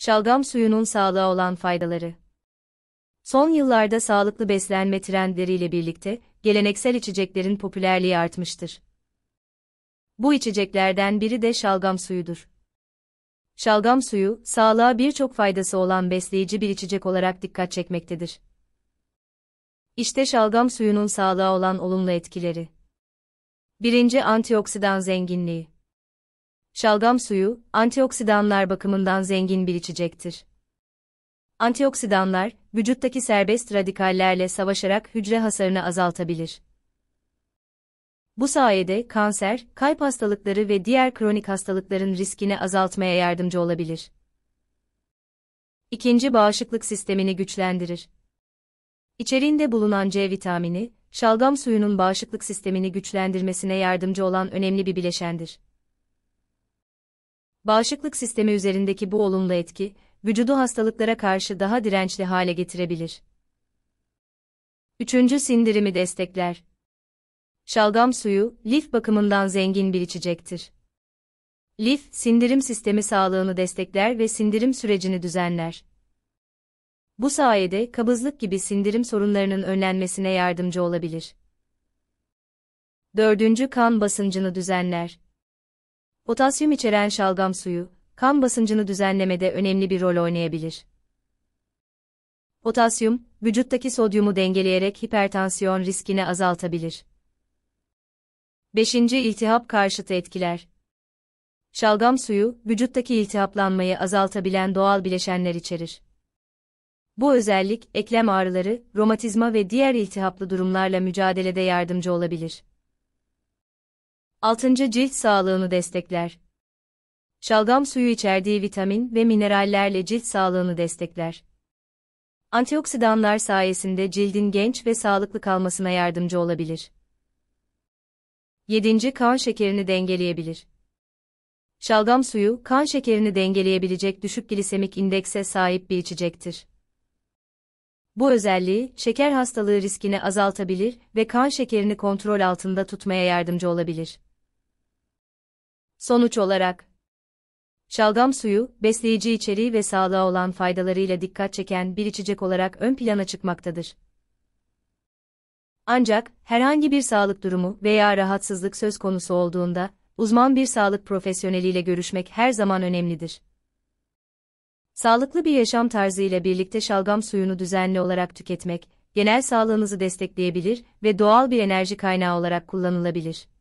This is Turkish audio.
Şalgam suyunun sağlığa olan faydaları. Son yıllarda sağlıklı beslenme trendleriyle birlikte geleneksel içeceklerin popülerliği artmıştır. Bu içeceklerden biri de şalgam suyudur. Şalgam suyu, sağlığa birçok faydası olan besleyici bir içecek olarak dikkat çekmektedir. İşte şalgam suyunun sağlığa olan olumlu etkileri. 1. Antioksidan zenginliği şalgam suyu, antioksidanlar bakımından zengin bir içecektir. Antioksidanlar, vücuttaki serbest radikallerle savaşarak hücre hasarını azaltabilir. Bu sayede kanser, kalp hastalıkları ve diğer kronik hastalıkların riskini azaltmaya yardımcı olabilir. İkinci bağışıklık sistemini güçlendirir. İçerinde bulunan C vitamini, şalgam suyunun bağışıklık sistemini güçlendirmesine yardımcı olan önemli bir bileşendir. Bağışıklık sistemi üzerindeki bu olumlu etki, vücudu hastalıklara karşı daha dirençli hale getirebilir. Üçüncü Sindirimi destekler. Şalgam suyu, lif bakımından zengin bir içecektir. Lif, sindirim sistemi sağlığını destekler ve sindirim sürecini düzenler. Bu sayede kabızlık gibi sindirim sorunlarının önlenmesine yardımcı olabilir. Dördüncü Kan basıncını düzenler. Potasyum içeren şalgam suyu, kan basıncını düzenlemede önemli bir rol oynayabilir. Potasyum, vücuttaki sodyumu dengeleyerek hipertansiyon riskini azaltabilir. 5. İltihap karşıtı etkiler. Şalgam suyu, vücuttaki iltihaplanmayı azaltabilen doğal bileşenler içerir. Bu özellik, eklem ağrıları, romatizma ve diğer iltihaplı durumlarla mücadelede yardımcı olabilir. 6. Cilt sağlığını destekler. Şalgam suyu içerdiği vitamin ve minerallerle cilt sağlığını destekler. Antioksidanlar sayesinde cildin genç ve sağlıklı kalmasına yardımcı olabilir. 7. Kan şekerini dengeleyebilir. Şalgam suyu, kan şekerini dengeleyebilecek düşük glisemik indekse sahip bir içecektir. Bu özelliği, şeker hastalığı riskini azaltabilir ve kan şekerini kontrol altında tutmaya yardımcı olabilir. Sonuç olarak, şalgam suyu, besleyici içeriği ve sağlığa olan faydalarıyla dikkat çeken bir içecek olarak ön plana çıkmaktadır. Ancak, herhangi bir sağlık durumu veya rahatsızlık söz konusu olduğunda, uzman bir sağlık profesyoneliyle görüşmek her zaman önemlidir. Sağlıklı bir yaşam tarzı ile birlikte şalgam suyunu düzenli olarak tüketmek, genel sağlığınızı destekleyebilir ve doğal bir enerji kaynağı olarak kullanılabilir.